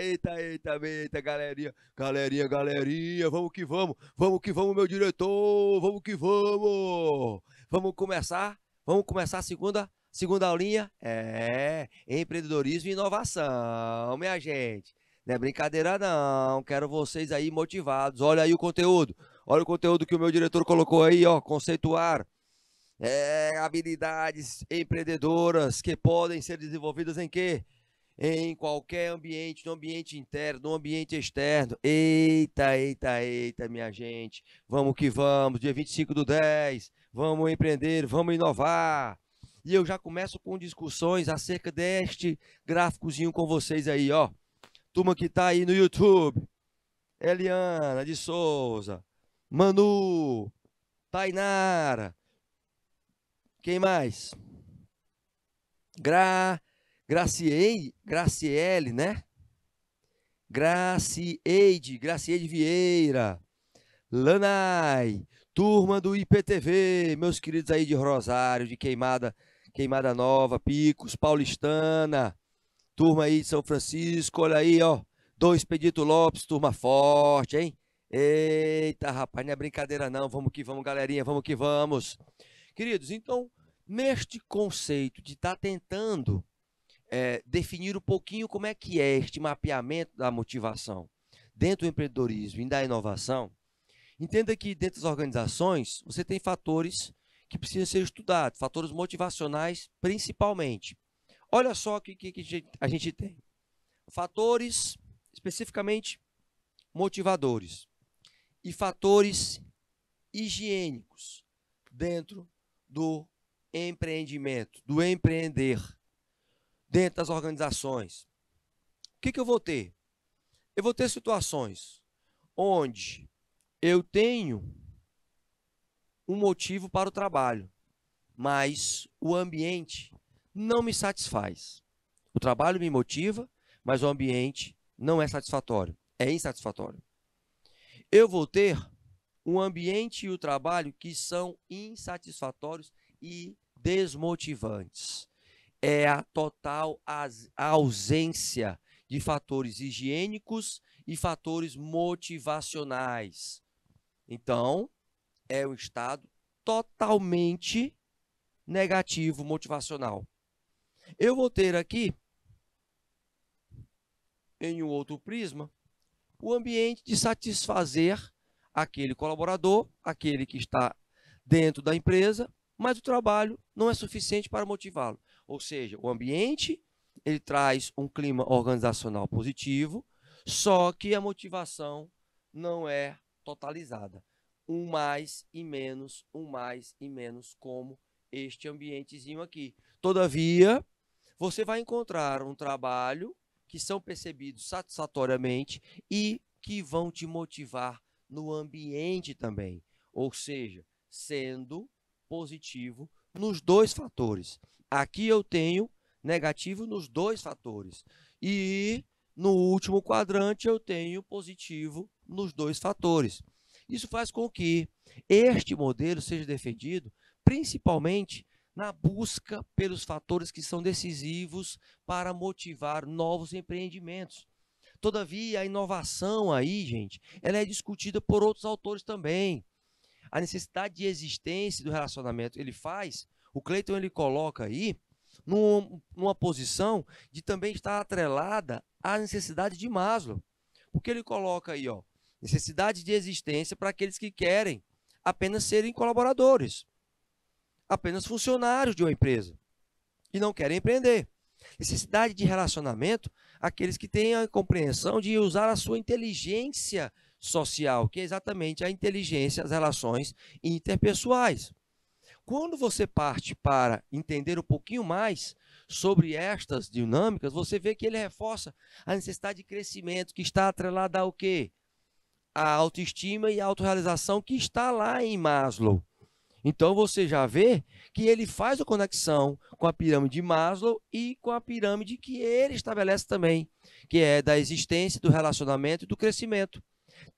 eita, eita, eita, galerinha, galerinha, galerinha, vamos que vamos, vamos que vamos, meu diretor, vamos que vamos. Vamos começar, vamos começar a segunda, segunda aulinha, é, empreendedorismo e inovação, minha gente. Não é brincadeira não, quero vocês aí motivados, olha aí o conteúdo, olha o conteúdo que o meu diretor colocou aí, ó, conceituar. É, habilidades empreendedoras que podem ser desenvolvidas em quê? em qualquer ambiente, no ambiente interno, no ambiente externo. Eita, eita, eita, minha gente. Vamos que vamos, dia 25 do 10, vamos empreender, vamos inovar. E eu já começo com discussões acerca deste gráficozinho com vocês aí, ó. Turma que tá aí no YouTube. Eliana de Souza, Manu, Tainara. Quem mais? Gra Graciei, Graciele, né? Gracieide, Gracieide Vieira, Lanai, turma do IPTV, meus queridos aí de Rosário, de Queimada, Queimada Nova, Picos, Paulistana, turma aí de São Francisco, olha aí, ó, dois Pedito Lopes, turma forte, hein? Eita, rapaz, não é brincadeira não, vamos que vamos, galerinha, vamos que vamos. Queridos, então, neste conceito de estar tá tentando é, definir um pouquinho como é que é este mapeamento da motivação dentro do empreendedorismo e da inovação, entenda que dentro das organizações você tem fatores que precisam ser estudados, fatores motivacionais principalmente. Olha só o que, que a gente tem. Fatores especificamente motivadores e fatores higiênicos dentro do empreendimento, do empreender dentro das organizações. O que, que eu vou ter? Eu vou ter situações onde eu tenho um motivo para o trabalho, mas o ambiente não me satisfaz. O trabalho me motiva, mas o ambiente não é satisfatório, é insatisfatório. Eu vou ter um ambiente e o trabalho que são insatisfatórios e desmotivantes é a total ausência de fatores higiênicos e fatores motivacionais. Então, é um estado totalmente negativo motivacional. Eu vou ter aqui, em um outro prisma, o ambiente de satisfazer aquele colaborador, aquele que está dentro da empresa, mas o trabalho não é suficiente para motivá-lo. Ou seja, o ambiente ele traz um clima organizacional positivo, só que a motivação não é totalizada. Um mais e menos, um mais e menos, como este ambientezinho aqui. Todavia, você vai encontrar um trabalho que são percebidos satisfatoriamente e que vão te motivar no ambiente também. Ou seja, sendo positivo nos dois fatores, Aqui eu tenho negativo nos dois fatores. E no último quadrante eu tenho positivo nos dois fatores. Isso faz com que este modelo seja defendido principalmente na busca pelos fatores que são decisivos para motivar novos empreendimentos. Todavia, a inovação aí, gente, ela é discutida por outros autores também. A necessidade de existência do relacionamento ele faz o Cleiton ele coloca aí numa posição de também estar atrelada à necessidade de Maslow. Porque ele coloca aí, ó, necessidade de existência para aqueles que querem apenas serem colaboradores, apenas funcionários de uma empresa e não querem empreender. Necessidade de relacionamento, aqueles que têm a compreensão de usar a sua inteligência social, que é exatamente a inteligência, as relações interpessoais quando você parte para entender um pouquinho mais sobre estas dinâmicas, você vê que ele reforça a necessidade de crescimento, que está atrelada ao quê? A autoestima e a autorrealização que está lá em Maslow. Então você já vê que ele faz a conexão com a pirâmide de Maslow e com a pirâmide que ele estabelece também, que é da existência, do relacionamento e do crescimento.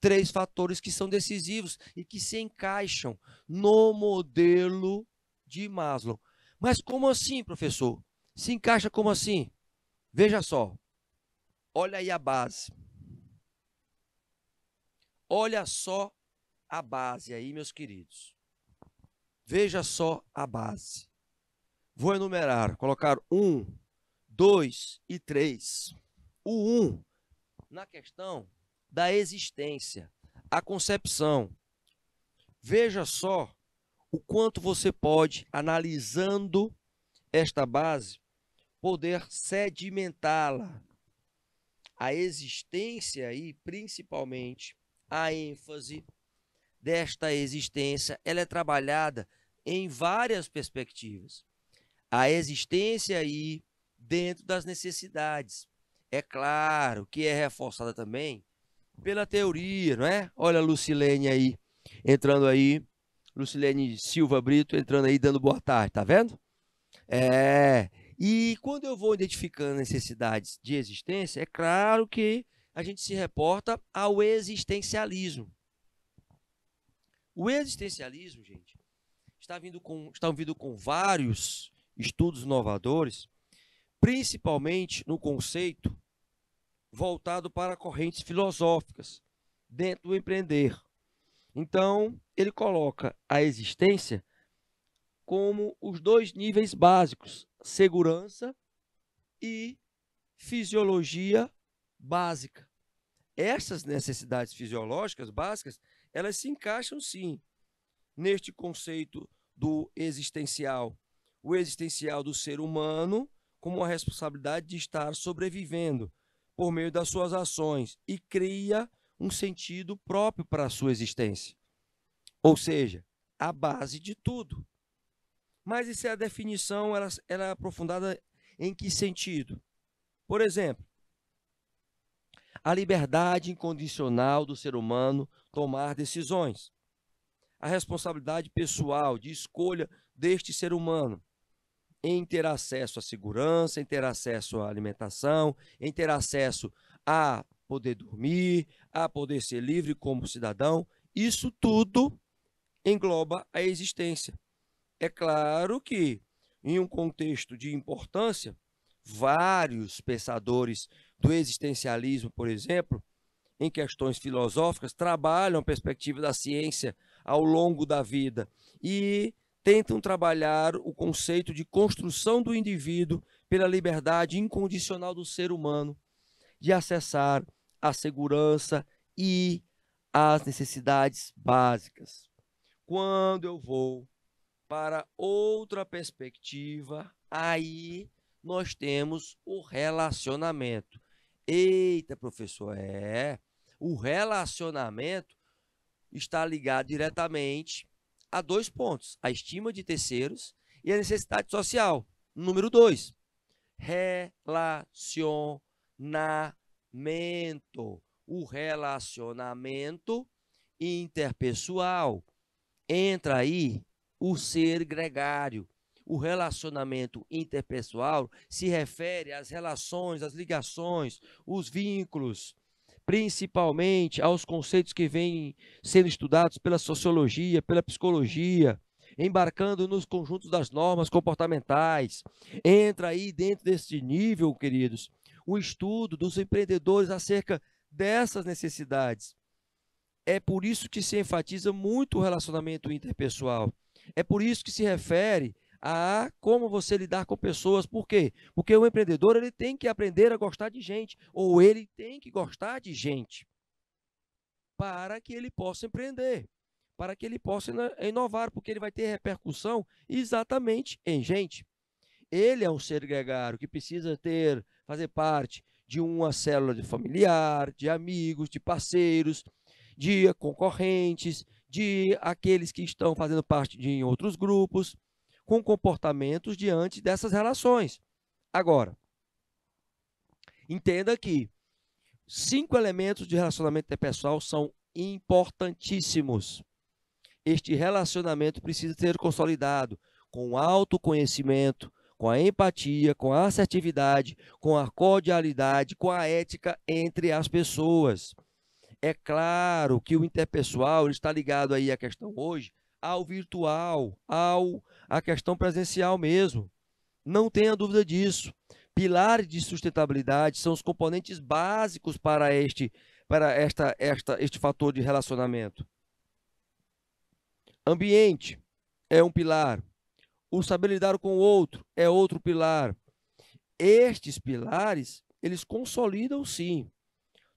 Três fatores que são decisivos e que se encaixam no modelo de Maslow. Mas como assim, professor? Se encaixa como assim? Veja só. Olha aí a base. Olha só a base aí, meus queridos. Veja só a base. Vou enumerar, colocar um, dois e três. O um na questão da existência, a concepção. Veja só o quanto você pode, analisando esta base, poder sedimentá-la. A existência e principalmente a ênfase desta existência, ela é trabalhada em várias perspectivas. A existência aí dentro das necessidades. É claro que é reforçada também pela teoria, não é? Olha a Lucilene aí, entrando aí. Lucilene Silva Brito entrando aí, dando boa tarde, tá vendo? É. E quando eu vou identificando necessidades de existência, é claro que a gente se reporta ao existencialismo. O existencialismo, gente, está vindo com, está vindo com vários estudos inovadores, principalmente no conceito voltado para correntes filosóficas dentro do empreender. Então, ele coloca a existência como os dois níveis básicos, segurança e fisiologia básica. Essas necessidades fisiológicas básicas, elas se encaixam sim neste conceito do existencial, o existencial do ser humano como a responsabilidade de estar sobrevivendo, por meio das suas ações e cria um sentido próprio para a sua existência. Ou seja, a base de tudo. Mas e se é a definição, ela é aprofundada em que sentido? Por exemplo, a liberdade incondicional do ser humano tomar decisões. A responsabilidade pessoal de escolha deste ser humano em ter acesso à segurança, em ter acesso à alimentação, em ter acesso a poder dormir, a poder ser livre como cidadão. Isso tudo engloba a existência. É claro que, em um contexto de importância, vários pensadores do existencialismo, por exemplo, em questões filosóficas, trabalham a perspectiva da ciência ao longo da vida. E tentam trabalhar o conceito de construção do indivíduo pela liberdade incondicional do ser humano de acessar a segurança e as necessidades básicas. Quando eu vou para outra perspectiva, aí nós temos o relacionamento. Eita, professor, é. O relacionamento está ligado diretamente a dois pontos: a estima de terceiros e a necessidade social. Número dois, relacionamento. O relacionamento interpessoal. Entra aí o ser gregário. O relacionamento interpessoal se refere às relações, às ligações, os vínculos principalmente aos conceitos que vêm sendo estudados pela sociologia, pela psicologia, embarcando nos conjuntos das normas comportamentais. Entra aí dentro desse nível, queridos, o estudo dos empreendedores acerca dessas necessidades. É por isso que se enfatiza muito o relacionamento interpessoal. É por isso que se refere a como você lidar com pessoas. Por quê? Porque o empreendedor ele tem que aprender a gostar de gente, ou ele tem que gostar de gente para que ele possa empreender, para que ele possa inovar, porque ele vai ter repercussão exatamente em gente. Ele é um ser gregário que precisa ter, fazer parte de uma célula de familiar, de amigos, de parceiros, de concorrentes, de aqueles que estão fazendo parte de outros grupos com comportamentos diante dessas relações. Agora, entenda que cinco elementos de relacionamento interpessoal são importantíssimos. Este relacionamento precisa ser consolidado com autoconhecimento, com a empatia, com a assertividade, com a cordialidade, com a ética entre as pessoas. É claro que o interpessoal está ligado aí à questão hoje ao virtual, ao à questão presencial mesmo. Não tenha dúvida disso. Pilares de sustentabilidade são os componentes básicos para este para esta, esta este fator de relacionamento. Ambiente é um pilar. O saber lidar com o outro é outro pilar. Estes pilares, eles consolidam sim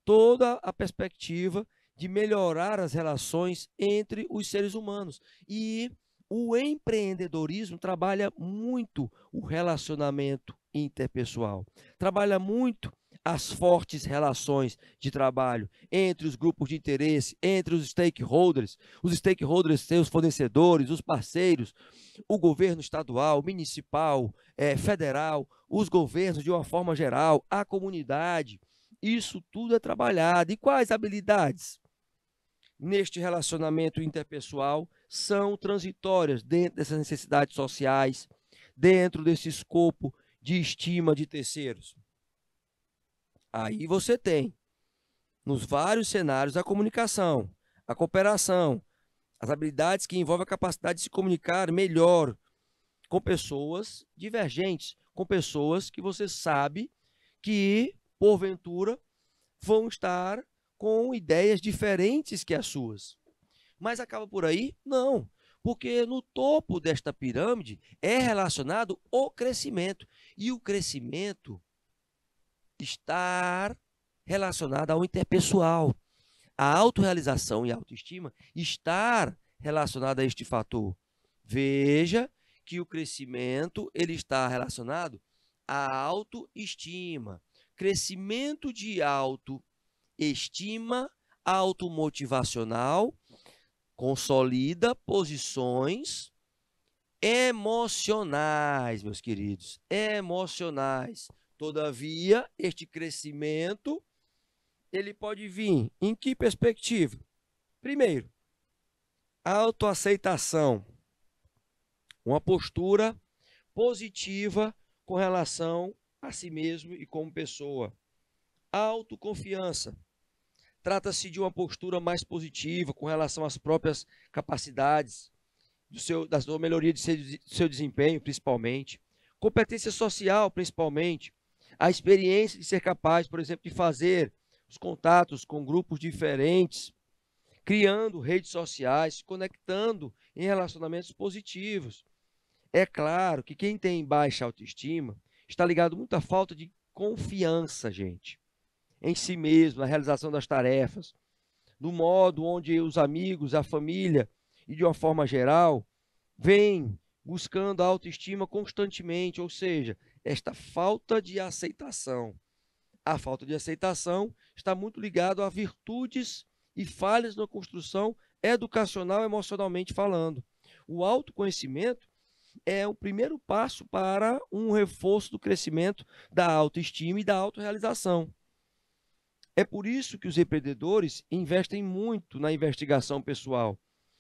toda a perspectiva de melhorar as relações entre os seres humanos. E o empreendedorismo trabalha muito o relacionamento interpessoal, trabalha muito as fortes relações de trabalho entre os grupos de interesse, entre os stakeholders, os stakeholders têm os fornecedores, os parceiros, o governo estadual, municipal, é, federal, os governos de uma forma geral, a comunidade. Isso tudo é trabalhado. E quais habilidades? neste relacionamento interpessoal são transitórias dentro dessas necessidades sociais, dentro desse escopo de estima de terceiros. Aí você tem, nos vários cenários, a comunicação, a cooperação, as habilidades que envolvem a capacidade de se comunicar melhor com pessoas divergentes, com pessoas que você sabe que, porventura, vão estar com ideias diferentes que as suas. Mas acaba por aí? Não. Porque no topo desta pirâmide é relacionado o crescimento. E o crescimento está relacionado ao interpessoal. A autorrealização e a autoestima estar relacionada a este fator. Veja que o crescimento ele está relacionado à autoestima. Crescimento de autoestima estima automotivacional consolida posições emocionais, meus queridos, emocionais. Todavia, este crescimento ele pode vir em que perspectiva? Primeiro, autoaceitação, uma postura positiva com relação a si mesmo e como pessoa autoconfiança. Trata-se de uma postura mais positiva com relação às próprias capacidades, do seu, da sua melhoria de seu, de seu desempenho, principalmente. Competência social, principalmente. A experiência de ser capaz, por exemplo, de fazer os contatos com grupos diferentes, criando redes sociais, se conectando em relacionamentos positivos. É claro que quem tem baixa autoestima está ligado muito à falta de confiança, gente em si mesmo, na realização das tarefas, no modo onde os amigos, a família e de uma forma geral vêm buscando a autoestima constantemente, ou seja, esta falta de aceitação. A falta de aceitação está muito ligado a virtudes e falhas na construção educacional emocionalmente falando. O autoconhecimento é o primeiro passo para um reforço do crescimento da autoestima e da autorrealização. É por isso que os empreendedores investem muito na investigação pessoal,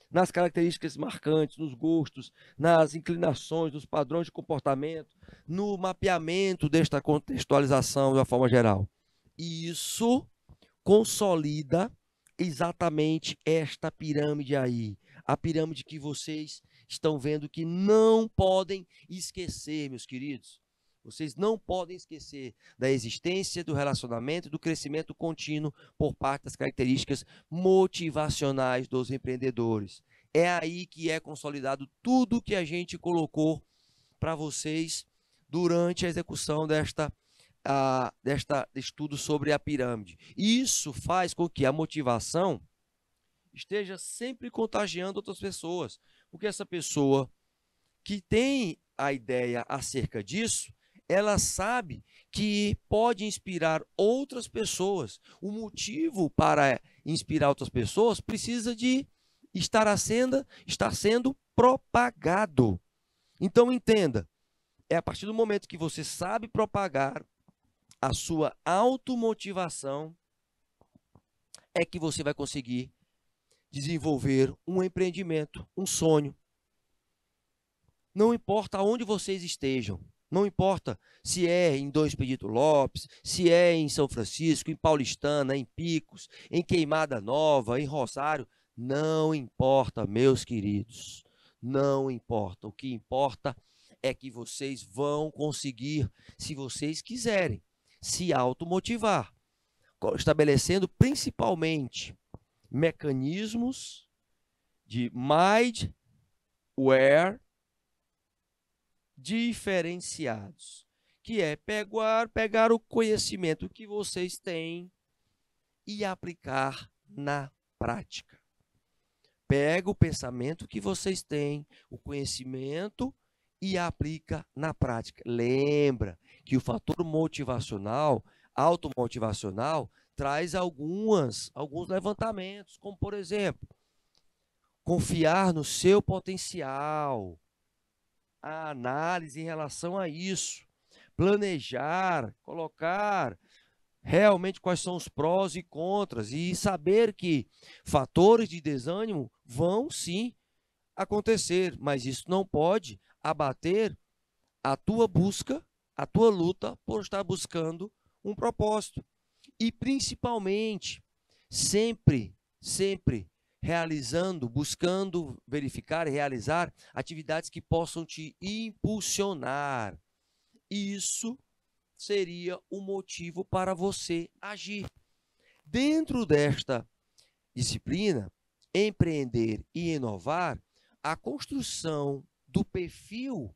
nas características marcantes, nos gostos, nas inclinações, nos padrões de comportamento, no mapeamento desta contextualização de uma forma geral. E isso consolida exatamente esta pirâmide aí, a pirâmide que vocês estão vendo que não podem esquecer, meus queridos. Vocês não podem esquecer da existência, do relacionamento, do crescimento contínuo por parte das características motivacionais dos empreendedores. É aí que é consolidado tudo que a gente colocou para vocês durante a execução desta, a desta estudo sobre a pirâmide. Isso faz com que a motivação esteja sempre contagiando outras pessoas, porque essa pessoa que tem a ideia acerca disso, ela sabe que pode inspirar outras pessoas. O motivo para inspirar outras pessoas precisa de estar a estar sendo propagado. Então entenda, é a partir do momento que você sabe propagar a sua automotivação é que você vai conseguir desenvolver um empreendimento, um sonho. Não importa onde vocês estejam, não importa se é em Dom Expedito Lopes, se é em São Francisco, em Paulistana, em Picos, em Queimada Nova, em Rosário. Não importa, meus queridos. Não importa. O que importa é que vocês vão conseguir, se vocês quiserem, se automotivar, estabelecendo principalmente mecanismos de mind, where diferenciados, que é pegar, pegar o conhecimento que vocês têm e aplicar na prática. Pega o pensamento que vocês têm, o conhecimento e aplica na prática. Lembra que o fator motivacional, automotivacional, traz algumas, alguns levantamentos, como por exemplo, confiar no seu potencial, a análise em relação a isso. Planejar, colocar realmente quais são os prós e contras e saber que fatores de desânimo vão sim acontecer, mas isso não pode abater a tua busca, a tua luta por estar buscando um propósito. E principalmente, sempre, sempre realizando, buscando verificar, realizar atividades que possam te impulsionar. Isso seria o motivo para você agir. Dentro desta disciplina, empreender e inovar, a construção do perfil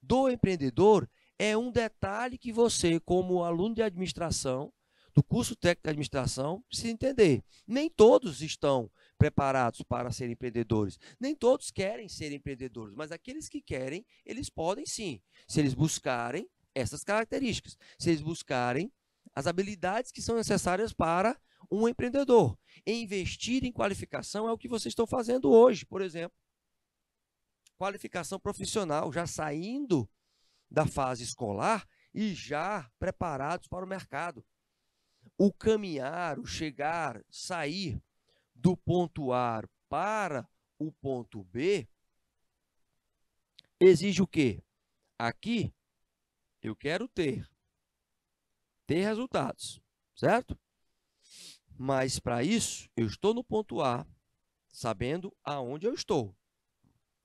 do empreendedor é um detalhe que você, como aluno de administração, do curso técnico de administração, precisa entender. Nem todos estão preparados para serem empreendedores. Nem todos querem ser empreendedores, mas aqueles que querem, eles podem sim, se eles buscarem essas características, se eles buscarem as habilidades que são necessárias para um empreendedor. Investir em qualificação é o que vocês estão fazendo hoje, por exemplo. Qualificação profissional, já saindo da fase escolar e já preparados para o mercado. O caminhar, o chegar, sair do ponto A para o ponto B exige o quê? Aqui eu quero ter ter resultados, certo? Mas para isso, eu estou no ponto A, sabendo aonde eu estou.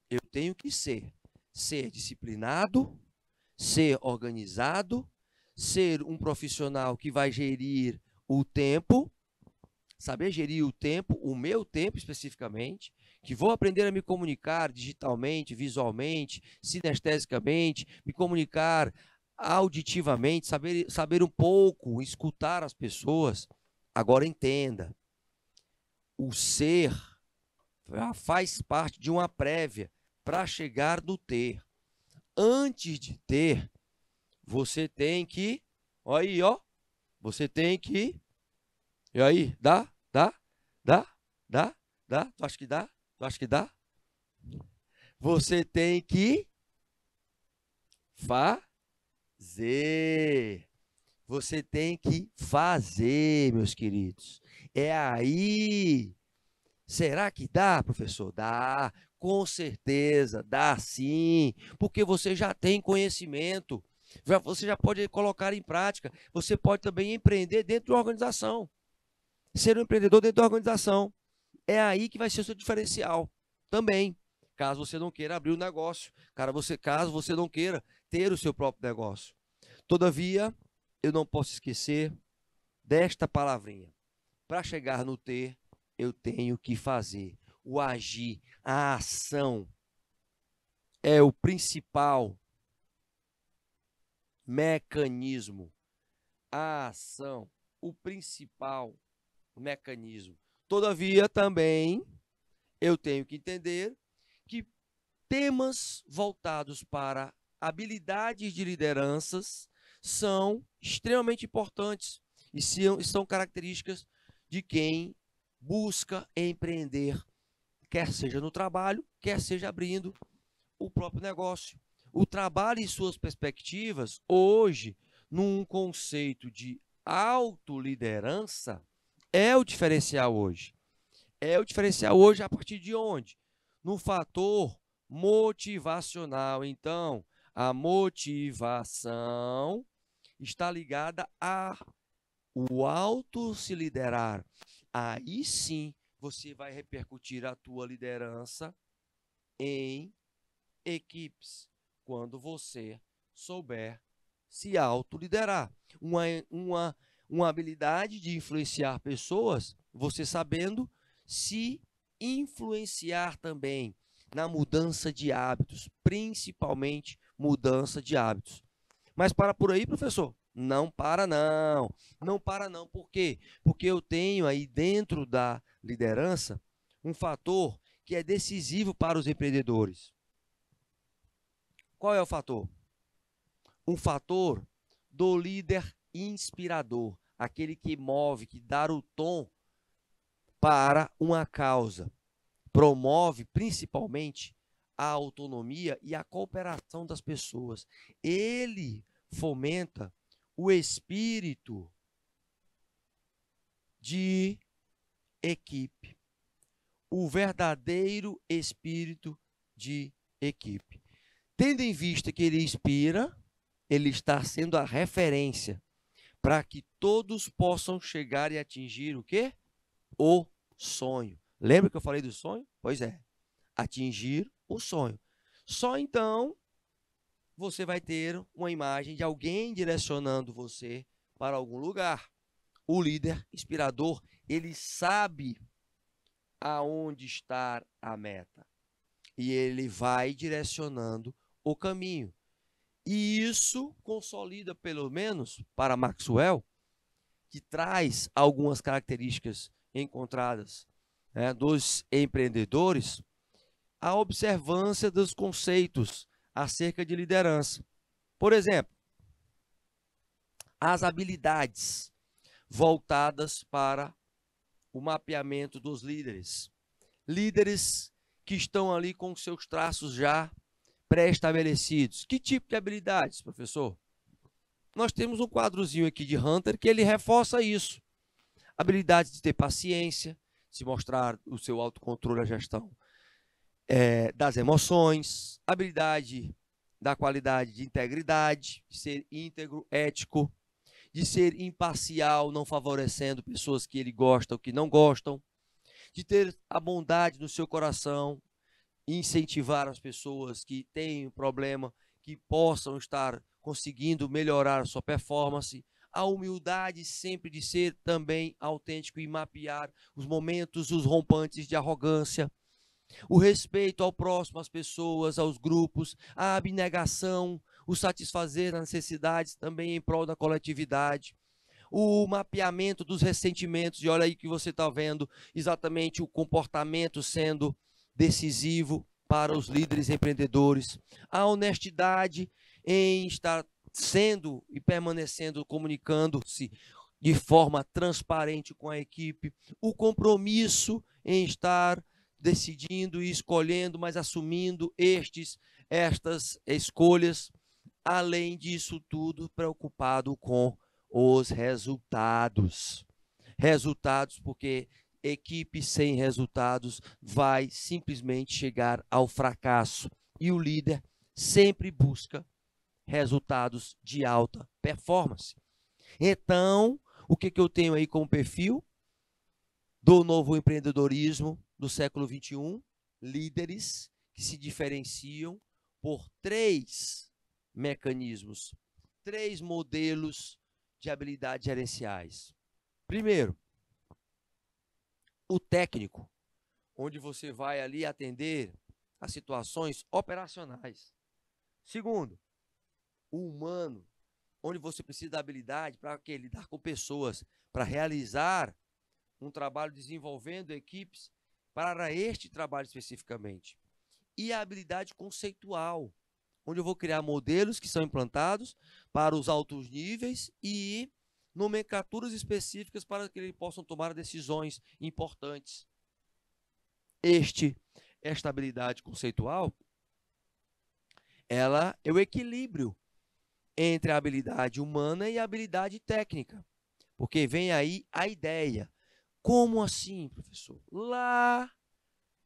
Eu tenho que ser ser disciplinado, ser organizado, ser um profissional que vai gerir o tempo saber gerir o tempo, o meu tempo especificamente, que vou aprender a me comunicar digitalmente, visualmente, sinestesicamente, me comunicar auditivamente, saber, saber um pouco, escutar as pessoas. Agora entenda, o ser ah, faz parte de uma prévia para chegar no ter. Antes de ter, você tem que, olha aí, ó, você tem que, e aí, dá Dá? Dá? Dá? Dá? Tu acha que dá? Tu acha que dá? Você tem que fazer. Você tem que fazer, meus queridos. É aí. Será que dá, professor? Dá, com certeza, dá sim, porque você já tem conhecimento, você já pode colocar em prática, você pode também empreender dentro de uma organização ser um empreendedor dentro da organização. É aí que vai ser o seu diferencial também. Caso você não queira abrir o um negócio, cara, você, caso você não queira ter o seu próprio negócio. Todavia, eu não posso esquecer desta palavrinha. Para chegar no ter, eu tenho que fazer. O agir, a ação é o principal mecanismo. A ação, o principal mecanismo. Todavia, também eu tenho que entender que temas voltados para habilidades de lideranças são extremamente importantes e são características de quem busca empreender, quer seja no trabalho, quer seja abrindo o próprio negócio. O trabalho e suas perspectivas, hoje, num conceito de autoliderança, é o diferencial hoje. É o diferencial hoje a partir de onde? No fator motivacional. Então, a motivação está ligada a o auto se liderar. Aí sim, você vai repercutir a tua liderança em equipes, quando você souber se liderar. Uma, uma uma habilidade de influenciar pessoas, você sabendo se influenciar também na mudança de hábitos, principalmente mudança de hábitos. Mas para por aí, professor? Não para não. Não para não. Por quê? Porque eu tenho aí dentro da liderança um fator que é decisivo para os empreendedores. Qual é o fator? Um fator do líder inspirador aquele que move, que dá o tom para uma causa. Promove principalmente a autonomia e a cooperação das pessoas. Ele fomenta o espírito de equipe. O verdadeiro espírito de equipe. Tendo em vista que ele inspira, ele está sendo a referência para que todos possam chegar e atingir o quê? O sonho. Lembra que eu falei do sonho? Pois é. Atingir o sonho. Só então você vai ter uma imagem de alguém direcionando você para algum lugar. O líder inspirador, ele sabe aonde está a meta. E ele vai direcionando o caminho. E isso consolida, pelo menos, para Maxwell, que traz algumas características encontradas né, dos empreendedores, a observância dos conceitos acerca de liderança. Por exemplo, as habilidades voltadas para o mapeamento dos líderes. Líderes que estão ali com seus traços já pré-estabelecidos. Que tipo de habilidades, professor? Nós temos um quadrozinho aqui de Hunter que ele reforça isso. Habilidade de ter paciência, se mostrar o seu autocontrole à gestão é, das emoções, habilidade da qualidade de integridade, de ser íntegro, ético, de ser imparcial, não favorecendo pessoas que ele gosta ou que não gostam, de ter a bondade no seu coração, incentivar as pessoas que têm problema, que possam estar conseguindo melhorar a sua performance, a humildade sempre de ser também autêntico e mapear os momentos, os rompantes de arrogância, o respeito ao próximo, às pessoas, aos grupos, a abnegação, o satisfazer as necessidades também em prol da coletividade, o mapeamento dos ressentimentos, e olha aí que você está vendo exatamente o comportamento sendo decisivo para os líderes empreendedores. A honestidade em estar sendo e permanecendo comunicando-se de forma transparente com a equipe, o compromisso em estar decidindo e escolhendo, mas assumindo estes estas escolhas, além disso tudo preocupado com os resultados. Resultados porque equipe sem resultados vai simplesmente chegar ao fracasso. E o líder sempre busca resultados de alta performance. Então, o que, que eu tenho aí como perfil do novo empreendedorismo do século 21? Líderes que se diferenciam por três mecanismos, três modelos de habilidades gerenciais. Primeiro, o técnico, onde você vai ali atender as situações operacionais. Segundo, o humano, onde você precisa da habilidade para lidar com pessoas, para realizar um trabalho desenvolvendo equipes para este trabalho especificamente. E a habilidade conceitual, onde eu vou criar modelos que são implantados para os altos níveis e nomenclaturas específicas para que eles possam tomar decisões importantes. Este, esta habilidade conceitual, ela é o equilíbrio entre a habilidade humana e a habilidade técnica. Porque vem aí a ideia. Como assim, professor? Lá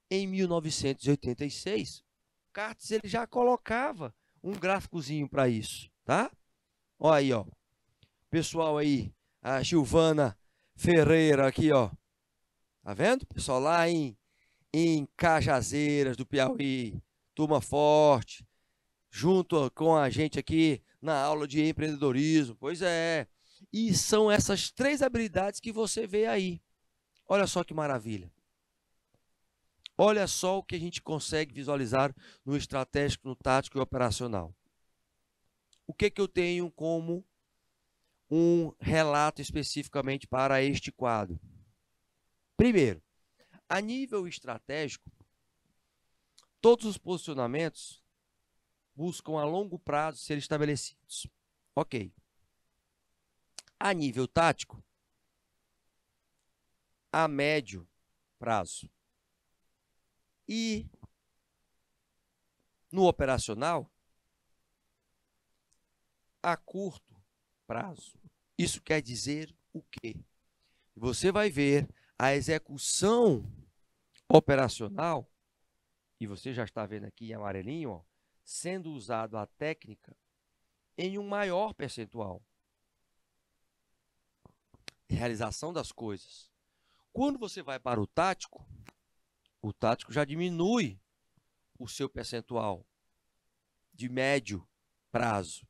em 1986, Cartes ele já colocava um gráficozinho para isso, tá? Olha aí, ó pessoal aí, a Gilvana Ferreira aqui, ó. Tá vendo? Pessoal lá em, em Cajazeiras do Piauí, turma forte, junto com a gente aqui na aula de empreendedorismo. Pois é. E são essas três habilidades que você vê aí. Olha só que maravilha. Olha só o que a gente consegue visualizar no estratégico, no tático e operacional. O que, que eu tenho como um relato especificamente para este quadro. Primeiro, a nível estratégico, todos os posicionamentos buscam a longo prazo ser estabelecidos. Ok. A nível tático, a médio prazo. E no operacional, a curto prazo. Isso quer dizer o quê? Você vai ver a execução operacional, e você já está vendo aqui em amarelinho, ó, sendo usado a técnica em um maior percentual. Realização das coisas. Quando você vai para o tático, o tático já diminui o seu percentual de médio prazo.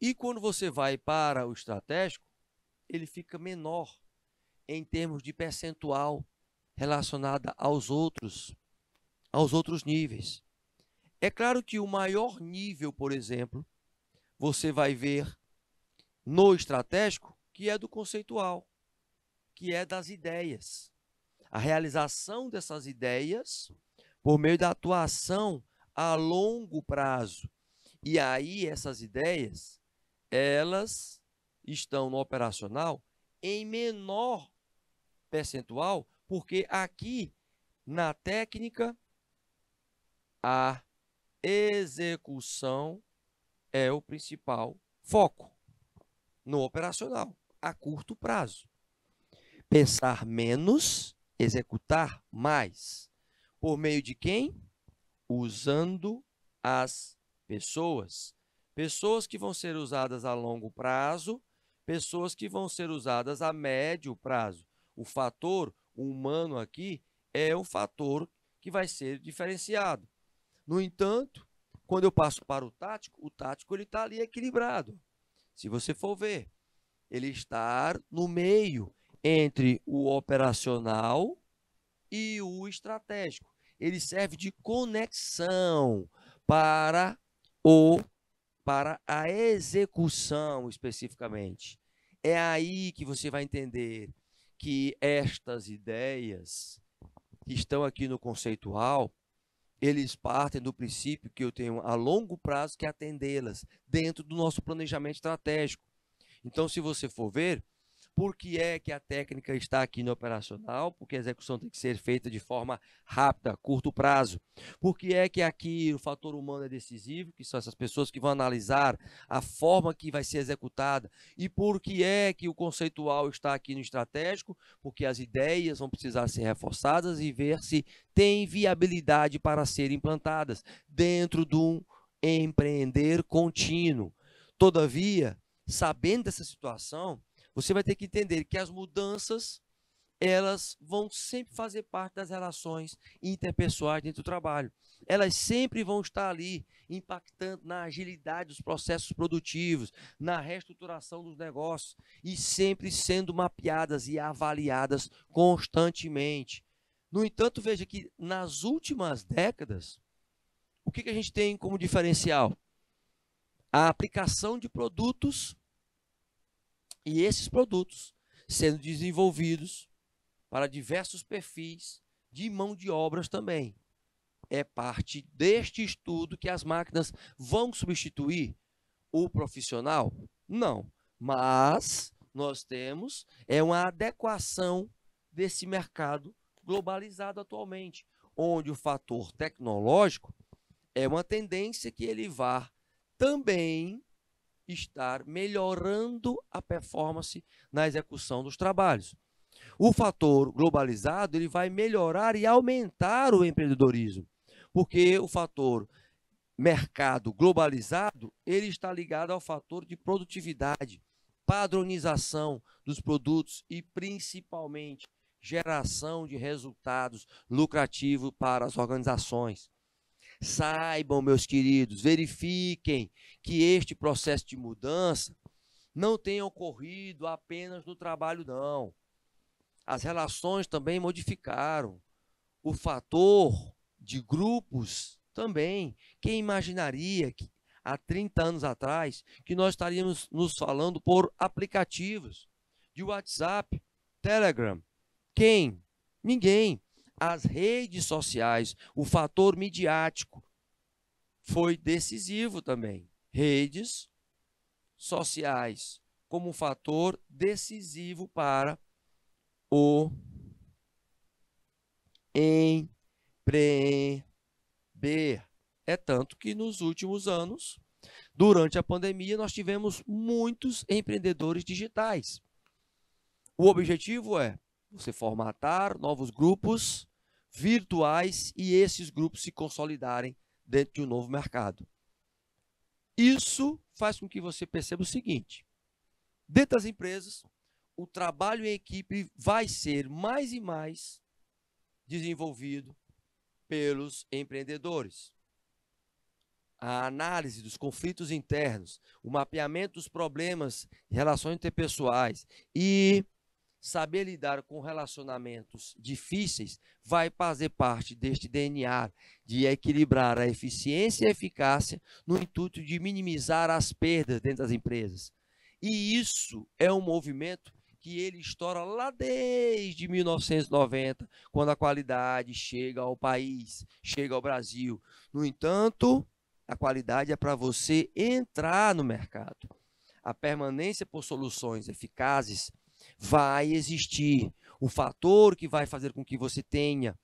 E quando você vai para o estratégico, ele fica menor em termos de percentual relacionada aos outros, aos outros níveis. É claro que o maior nível, por exemplo, você vai ver no estratégico, que é do conceitual, que é das ideias. A realização dessas ideias por meio da atuação a longo prazo. E aí essas ideias elas estão no operacional em menor percentual, porque aqui na técnica a execução é o principal foco no operacional a curto prazo. Pensar menos, executar mais. Por meio de quem? Usando as pessoas. Pessoas que vão ser usadas a longo prazo, pessoas que vão ser usadas a médio prazo. O fator humano aqui é o fator que vai ser diferenciado. No entanto, quando eu passo para o tático, o tático ele está ali equilibrado. Se você for ver, ele está no meio entre o operacional e o estratégico. Ele serve de conexão para o para a execução especificamente. É aí que você vai entender que estas ideias que estão aqui no conceitual, eles partem do princípio que eu tenho a longo prazo que atendê-las dentro do nosso planejamento estratégico. Então, se você for ver, por que é que a técnica está aqui no operacional? Porque a execução tem que ser feita de forma rápida, curto prazo. Por que é que aqui o fator humano é decisivo, que são essas pessoas que vão analisar a forma que vai ser executada? E por que é que o conceitual está aqui no estratégico? Porque as ideias vão precisar ser reforçadas e ver se tem viabilidade para serem implantadas dentro de um empreender contínuo. Todavia, sabendo dessa situação, você vai ter que entender que as mudanças elas vão sempre fazer parte das relações interpessoais dentro do trabalho. Elas sempre vão estar ali, impactando na agilidade dos processos produtivos, na reestruturação dos negócios e sempre sendo mapeadas e avaliadas constantemente. No entanto, veja que nas últimas décadas, o que, que a gente tem como diferencial? A aplicação de produtos e esses produtos sendo desenvolvidos para diversos perfis de mão de obras também. É parte deste estudo que as máquinas vão substituir o profissional? Não, mas nós temos é uma adequação desse mercado globalizado atualmente, onde o fator tecnológico é uma tendência que ele vá também estar melhorando a performance na execução dos trabalhos. O fator globalizado ele vai melhorar e aumentar o empreendedorismo, porque o fator mercado globalizado ele está ligado ao fator de produtividade, padronização dos produtos e principalmente geração de resultados lucrativos para as organizações. Saibam, meus queridos, verifiquem que este processo de mudança não tenha ocorrido apenas no trabalho, não. As relações também modificaram. O fator de grupos também. Quem imaginaria que há 30 anos atrás que nós estaríamos nos falando por aplicativos de WhatsApp, Telegram? Quem? Ninguém as redes sociais, o fator midiático foi decisivo também. Redes sociais como fator decisivo para o empreender. É tanto que nos últimos anos, durante a pandemia, nós tivemos muitos empreendedores digitais. O objetivo é você formatar novos grupos virtuais e esses grupos se consolidarem dentro de um novo mercado. Isso faz com que você perceba o seguinte: dentro das empresas, o trabalho em equipe vai ser mais e mais desenvolvido pelos empreendedores. A análise dos conflitos internos, o mapeamento dos problemas em relações interpessoais e saber lidar com relacionamentos difíceis vai fazer parte deste DNA de equilibrar a eficiência e a eficácia no intuito de minimizar as perdas dentro das empresas. E isso é um movimento que ele estoura lá desde 1990, quando a qualidade chega ao país, chega ao Brasil. No entanto, a qualidade é para você entrar no mercado. A permanência por soluções eficazes vai existir o fator que vai fazer com que você tenha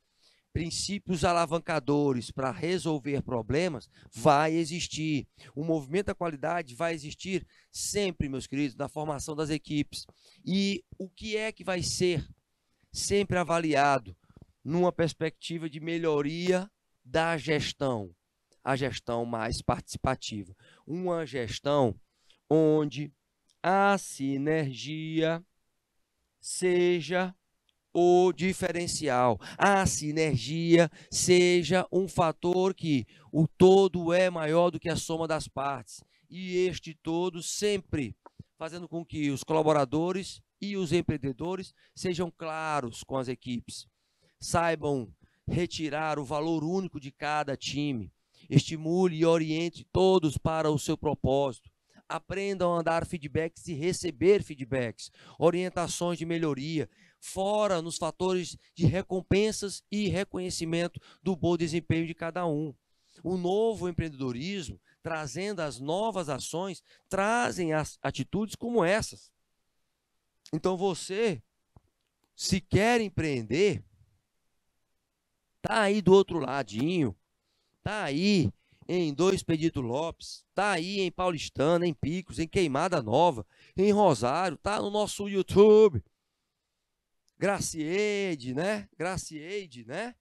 princípios alavancadores para resolver problemas vai existir. O movimento da qualidade vai existir sempre, meus queridos, na formação das equipes. E o que é que vai ser sempre avaliado numa perspectiva de melhoria da gestão, a gestão mais participativa, uma gestão onde a sinergia seja o diferencial. A sinergia seja um fator que o todo é maior do que a soma das partes. E este todo sempre fazendo com que os colaboradores e os empreendedores sejam claros com as equipes, saibam retirar o valor único de cada time, estimule e oriente todos para o seu propósito, aprendam a dar feedbacks e receber feedbacks, orientações de melhoria, fora nos fatores de recompensas e reconhecimento do bom desempenho de cada um. O novo empreendedorismo, trazendo as novas ações, trazem as atitudes como essas. Então você, se quer empreender, tá aí do outro ladinho, tá aí em Dois Pedido Lopes, tá aí em Paulistana, em Picos, em Queimada Nova, em Rosário, tá no nosso YouTube. Gracieide, né? Gracieide, né?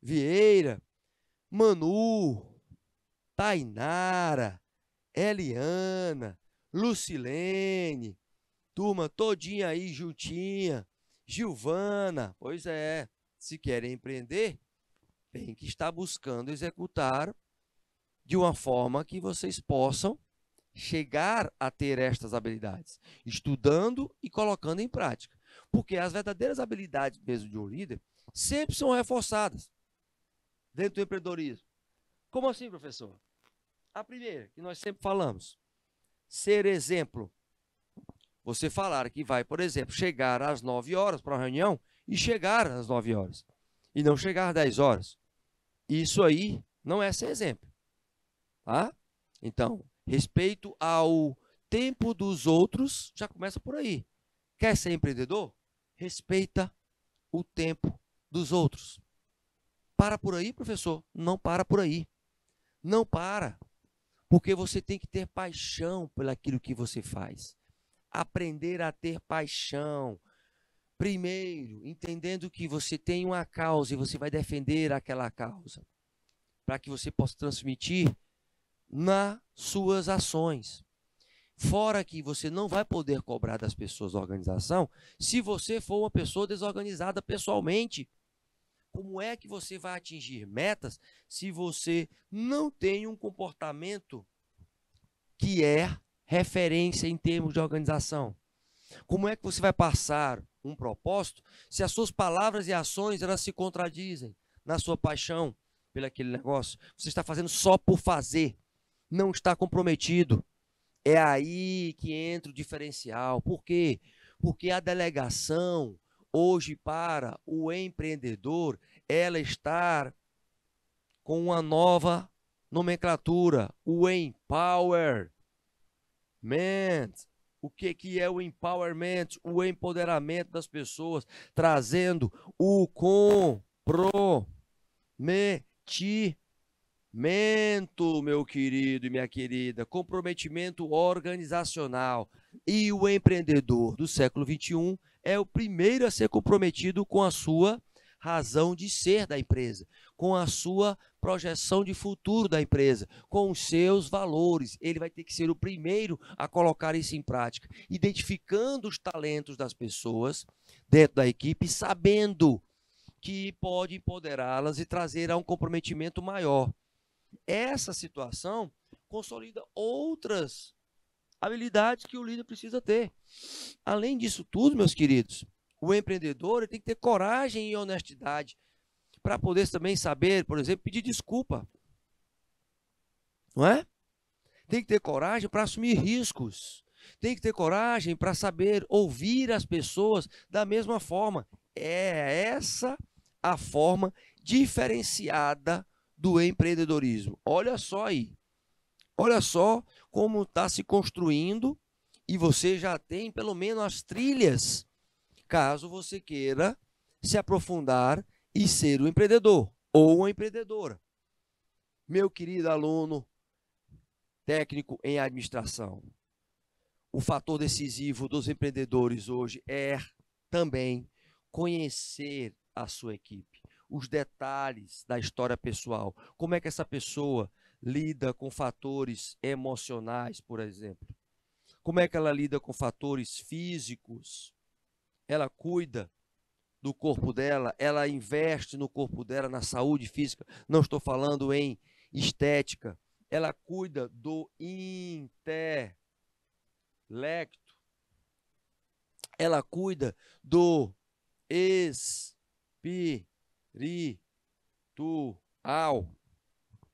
Vieira, Manu, Tainara, Eliana, Lucilene, turma todinha aí juntinha, Gilvana, pois é, se querem empreender, tem que estar buscando executar de uma forma que vocês possam chegar a ter estas habilidades, estudando e colocando em prática. Porque as verdadeiras habilidades mesmo de um líder sempre são reforçadas dentro do empreendedorismo. Como assim, professor? A primeira, que nós sempre falamos, ser exemplo. Você falar que vai, por exemplo, chegar às 9 horas para uma reunião e chegar às 9 horas e não chegar às 10 horas. Isso aí não é ser exemplo. Tá? Então, respeito ao tempo dos outros já começa por aí. Quer ser empreendedor? Respeita o tempo dos outros. Para por aí, professor? Não para por aí. Não para. Porque você tem que ter paixão pelaquilo que você faz. Aprender a ter paixão. Primeiro, entendendo que você tem uma causa e você vai defender aquela causa. Para que você possa transmitir nas suas ações. Fora que você não vai poder cobrar das pessoas da organização se você for uma pessoa desorganizada pessoalmente. Como é que você vai atingir metas se você não tem um comportamento que é referência em termos de organização? Como é que você vai passar um propósito se as suas palavras e ações elas se contradizem na sua paixão pelo aquele negócio? Você está fazendo só por fazer não está comprometido. É aí que entra o diferencial. Por quê? Porque a delegação, hoje, para o empreendedor, ela está com uma nova nomenclatura, o empowerment. O que, que é o empowerment? O empoderamento das pessoas, trazendo o comprometimento Comprometimento, meu querido e minha querida, comprometimento organizacional. E o empreendedor do século XXI é o primeiro a ser comprometido com a sua razão de ser da empresa, com a sua projeção de futuro da empresa, com os seus valores. Ele vai ter que ser o primeiro a colocar isso em prática, identificando os talentos das pessoas dentro da equipe, sabendo que pode empoderá-las e trazer a um comprometimento maior. Essa situação consolida outras habilidades que o líder precisa ter. Além disso tudo, meus queridos, o empreendedor tem que ter coragem e honestidade para poder também saber, por exemplo, pedir desculpa. Não é? Tem que ter coragem para assumir riscos. Tem que ter coragem para saber ouvir as pessoas da mesma forma. É essa a forma diferenciada do empreendedorismo. Olha só aí. Olha só como está se construindo e você já tem pelo menos as trilhas, caso você queira se aprofundar e ser um empreendedor ou uma empreendedora. Meu querido aluno técnico em administração, o fator decisivo dos empreendedores hoje é também conhecer a sua equipe os detalhes da história pessoal. Como é que essa pessoa lida com fatores emocionais, por exemplo? Como é que ela lida com fatores físicos? Ela cuida do corpo dela, ela investe no corpo dela, na saúde física. Não estou falando em estética. Ela cuida do intelecto. Ela cuida do espírito ri, tu, ao.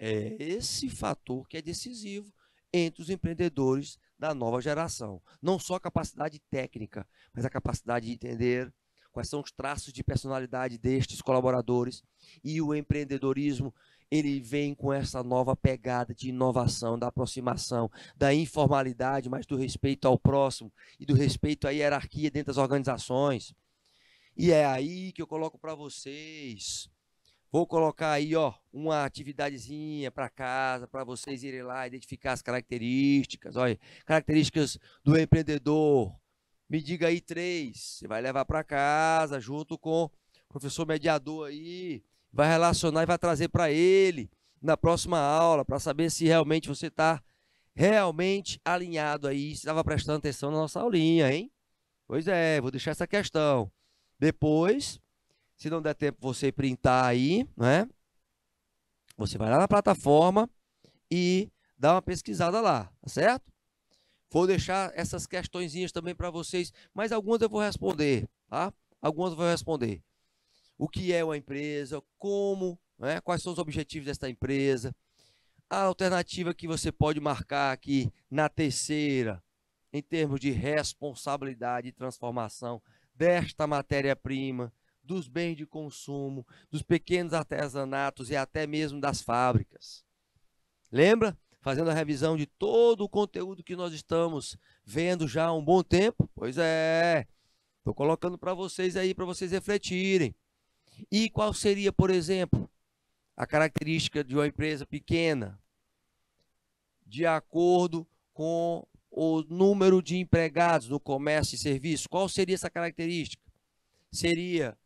É esse fator que é decisivo entre os empreendedores da nova geração. Não só a capacidade técnica, mas a capacidade de entender quais são os traços de personalidade destes colaboradores e o empreendedorismo ele vem com essa nova pegada de inovação, da aproximação, da informalidade, mas do respeito ao próximo e do respeito à hierarquia dentro das organizações. E é aí que eu coloco para vocês. Vou colocar aí, ó, uma atividadezinha para casa, para vocês irem lá identificar as características, olha, características do empreendedor. Me diga aí três, você vai levar para casa junto com o professor mediador aí, vai relacionar e vai trazer para ele na próxima aula para saber se realmente você está realmente alinhado aí, se estava prestando atenção na nossa aulinha, hein? Pois é, vou deixar essa questão. Depois, se não der tempo você printar aí, né? Você vai lá na plataforma e dá uma pesquisada lá, tá certo? Vou deixar essas questõezinhas também para vocês, mas algumas eu vou responder, tá? Algumas eu vou responder. O que é uma empresa, como, né? quais são os objetivos dessa empresa, a alternativa que você pode marcar aqui na terceira, em termos de responsabilidade e transformação desta matéria-prima, dos bens de consumo, dos pequenos artesanatos e até mesmo das fábricas. Lembra? Fazendo a revisão de todo o conteúdo que nós estamos vendo já há um bom tempo? Pois é, estou colocando para vocês aí, para vocês refletirem. E qual seria, por exemplo, a característica de uma empresa pequena, de acordo com o número de empregados no comércio e serviço, qual seria essa característica? Seria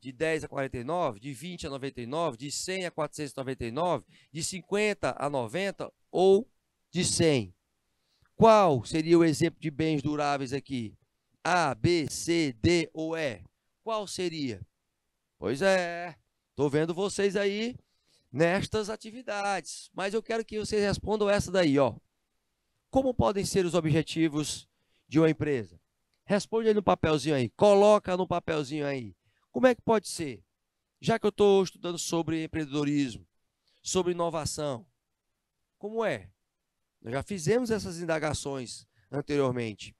de 10 a 49, de 20 a 99, de 100 a 499, de 50 a 90 ou de 100? Qual seria o exemplo de bens duráveis aqui? A, B, C, D ou E? Qual seria? Pois é, estou vendo vocês aí nestas atividades, mas eu quero que vocês respondam essa daí, ó. Como podem ser os objetivos de uma empresa? Responde aí no papelzinho aí, coloca no papelzinho aí. Como é que pode ser? Já que eu estou estudando sobre empreendedorismo, sobre inovação, como é? Nós já fizemos essas indagações anteriormente.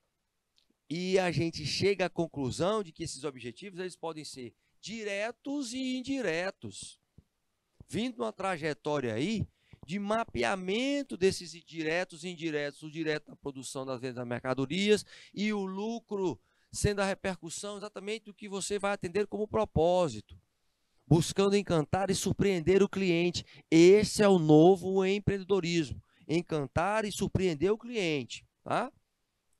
E a gente chega à conclusão de que esses objetivos eles podem ser diretos e indiretos, vindo uma trajetória aí de mapeamento desses diretos e indiretos, o direto da produção das vendas das mercadorias e o lucro sendo a repercussão exatamente do que você vai atender como propósito, buscando encantar e surpreender o cliente. Esse é o novo empreendedorismo, encantar e surpreender o cliente, tá?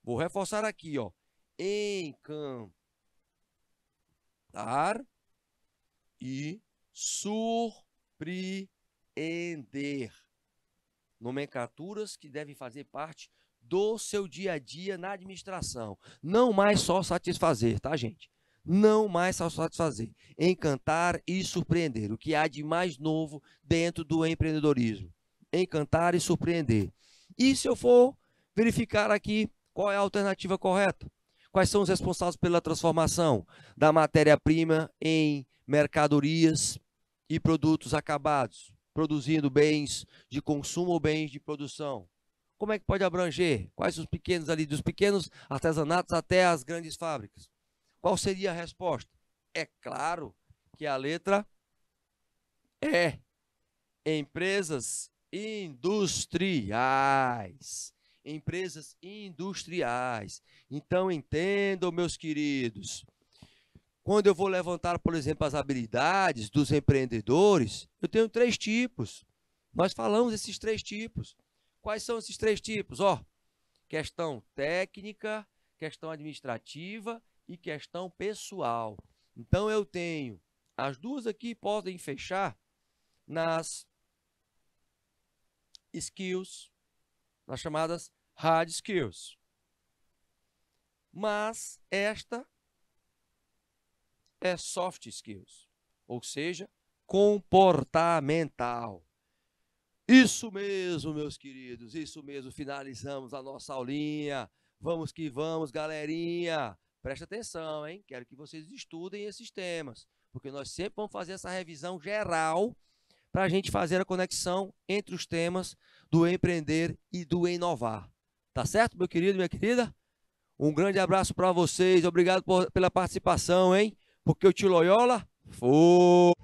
Vou reforçar aqui, ó. Encantar e surpreender ender nomenclaturas que devem fazer parte do seu dia a dia na administração. Não mais só satisfazer, tá, gente? Não mais só satisfazer. Encantar e surpreender. O que há de mais novo dentro do empreendedorismo? Encantar e surpreender. E se eu for verificar aqui qual é a alternativa correta? Quais são os responsáveis pela transformação da matéria-prima em mercadorias e produtos acabados? produzindo bens de consumo ou bens de produção. Como é que pode abranger? Quais os pequenos ali, dos pequenos artesanatos até as grandes fábricas? Qual seria a resposta? É claro que a letra é empresas industriais. Empresas industriais. Então entendam, meus queridos, quando eu vou levantar, por exemplo, as habilidades dos empreendedores, eu tenho três tipos. Nós falamos esses três tipos. Quais são esses três tipos? Ó, questão técnica, questão administrativa e questão pessoal. Então eu tenho as duas aqui podem fechar nas skills, nas chamadas hard skills. Mas esta é soft skills, ou seja, comportamental. Isso mesmo, meus queridos, isso mesmo. Finalizamos a nossa aulinha. Vamos que vamos, galerinha. Preste atenção, hein? Quero que vocês estudem esses temas, porque nós sempre vamos fazer essa revisão geral para a gente fazer a conexão entre os temas do empreender e do inovar. Tá certo, meu querido, minha querida? Um grande abraço para vocês. Obrigado por, pela participação, hein? Porque o tio Loyola foi.